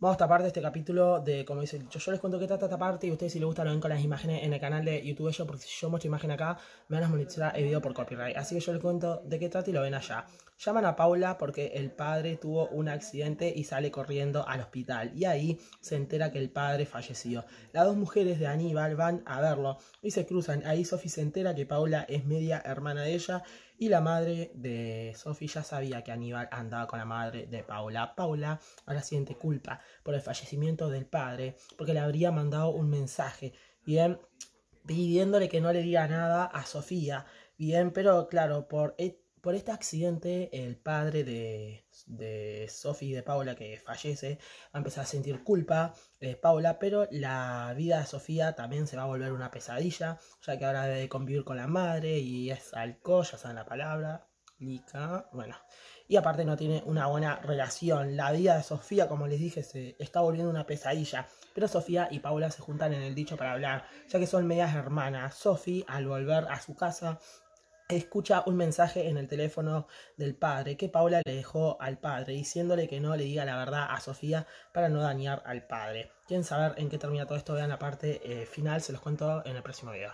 Vamos a esta parte de este capítulo de, como dice el dicho, yo les cuento qué trata esta parte y ustedes si les gusta lo ven con las imágenes en el canal de YouTube yo, porque si yo muestro imagen acá, me van a monetizar el video por copyright. Así que yo les cuento de qué trata y lo ven allá. Llaman a Paula porque el padre tuvo un accidente y sale corriendo al hospital. Y ahí se entera que el padre falleció. Las dos mujeres de Aníbal van a verlo y se cruzan. Ahí Sophie se entera que Paula es media hermana de ella y la madre de Sofía ya sabía que Aníbal andaba con la madre de Paula. Paula ahora siente culpa por el fallecimiento del padre, porque le habría mandado un mensaje, bien, pidiéndole que no le diga nada a Sofía, bien, pero claro, por, e, por este accidente el padre de Sofía Sophie y de Paula que fallece, va a empezar a sentir culpa de eh, Paula, pero la vida de Sofía también se va a volver una pesadilla, ya que ahora debe convivir con la madre y es alcohol, ya saben la palabra, lica, bueno. Y aparte no tiene una buena relación. La vida de Sofía, como les dije, se está volviendo una pesadilla. Pero Sofía y Paula se juntan en el dicho para hablar, ya que son medias hermanas. Sofía, al volver a su casa, escucha un mensaje en el teléfono del padre que Paula le dejó al padre, diciéndole que no le diga la verdad a Sofía para no dañar al padre. Quieren saber en qué termina todo esto, vean la parte eh, final, se los cuento en el próximo video.